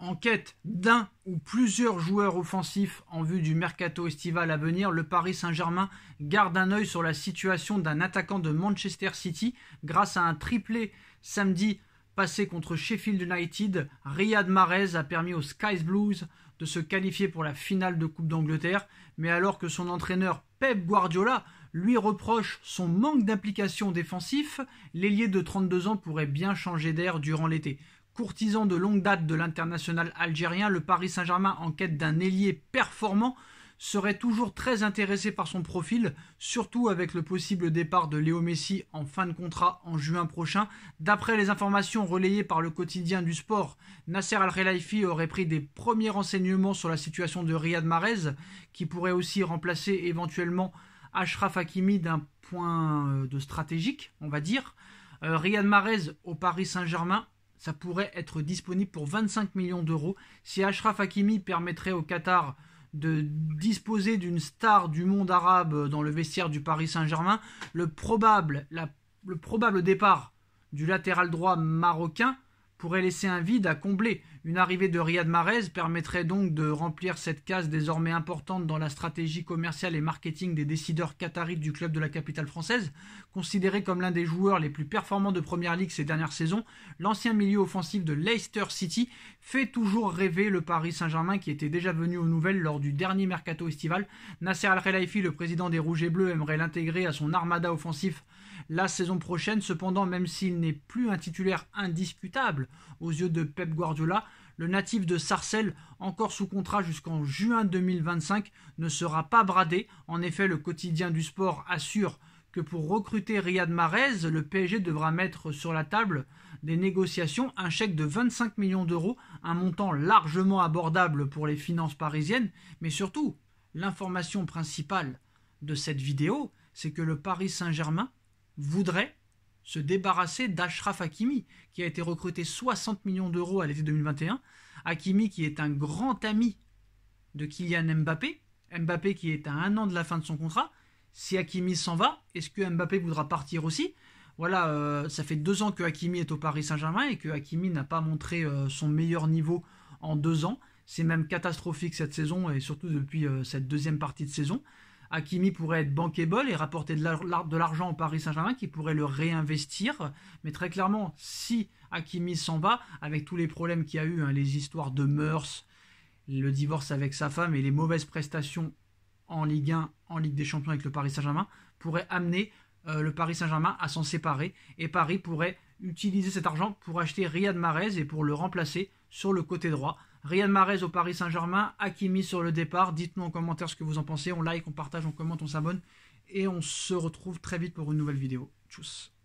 En quête d'un ou plusieurs joueurs offensifs en vue du mercato estival à venir, le Paris Saint-Germain garde un œil sur la situation d'un attaquant de Manchester City grâce à un triplé samedi passé contre Sheffield United. Riyad Mahrez a permis aux Skies Blues de se qualifier pour la finale de Coupe d'Angleterre, mais alors que son entraîneur Pep Guardiola lui reproche son manque d'implication défensif, l'ailier de 32 ans pourrait bien changer d'air durant l'été. Courtisan de longue date de l'international algérien, le Paris Saint-Germain en quête d'un ailier performant serait toujours très intéressé par son profil, surtout avec le possible départ de Léo Messi en fin de contrat en juin prochain. D'après les informations relayées par le quotidien du sport, Nasser Al-Khelaifi aurait pris des premiers renseignements sur la situation de Riyad Mahrez, qui pourrait aussi remplacer éventuellement Ashraf Hakimi d'un point euh, de stratégique, on va dire. Euh, Riyad Mahrez au Paris Saint-Germain ça pourrait être disponible pour 25 millions d'euros. Si Ashraf Hakimi permettrait au Qatar de disposer d'une star du monde arabe dans le vestiaire du Paris Saint-Germain, le probable, le probable départ du latéral droit marocain pourrait laisser un vide à combler. Une arrivée de Riyad Mahrez permettrait donc de remplir cette case désormais importante dans la stratégie commerciale et marketing des décideurs qataris du club de la capitale française. Considéré comme l'un des joueurs les plus performants de Première Ligue ces dernières saisons, l'ancien milieu offensif de Leicester City fait toujours rêver le Paris Saint-Germain qui était déjà venu aux nouvelles lors du dernier mercato estival. Nasser Al-Khelaifi, le président des Rouges et Bleus, aimerait l'intégrer à son armada offensif la saison prochaine. Cependant, même s'il n'est plus un titulaire indiscutable aux yeux de Pep Guardiola, le natif de Sarcelles, encore sous contrat jusqu'en juin 2025, ne sera pas bradé. En effet, le quotidien du sport assure que pour recruter Riyad Mahrez, le PSG devra mettre sur la table des négociations un chèque de 25 millions d'euros, un montant largement abordable pour les finances parisiennes, mais surtout, l'information principale de cette vidéo, c'est que le Paris Saint-Germain voudrait se débarrasser d'Ashraf Hakimi, qui a été recruté 60 millions d'euros à l'été 2021. Hakimi, qui est un grand ami de Kylian Mbappé. Mbappé qui est à un an de la fin de son contrat. Si Hakimi s'en va, est-ce que Mbappé voudra partir aussi Voilà, euh, ça fait deux ans que Hakimi est au Paris Saint-Germain et que Hakimi n'a pas montré euh, son meilleur niveau en deux ans. C'est même catastrophique cette saison et surtout depuis euh, cette deuxième partie de saison. Hakimi pourrait être bankable et rapporter de l'argent au Paris Saint-Germain qui pourrait le réinvestir. Mais très clairement, si Hakimi s'en va, avec tous les problèmes qu'il y a eu, hein, les histoires de mœurs, le divorce avec sa femme et les mauvaises prestations en Ligue 1, en Ligue des Champions avec le Paris Saint-Germain, pourrait amener euh, le Paris Saint-Germain à s'en séparer. Et Paris pourrait utiliser cet argent pour acheter Riyad Mahrez et pour le remplacer sur le côté droit. Riyad Mahrez au Paris Saint-Germain, Hakimi sur le départ. Dites-nous en commentaire ce que vous en pensez. On like, on partage, on commente, on s'abonne. Et on se retrouve très vite pour une nouvelle vidéo. Tchuss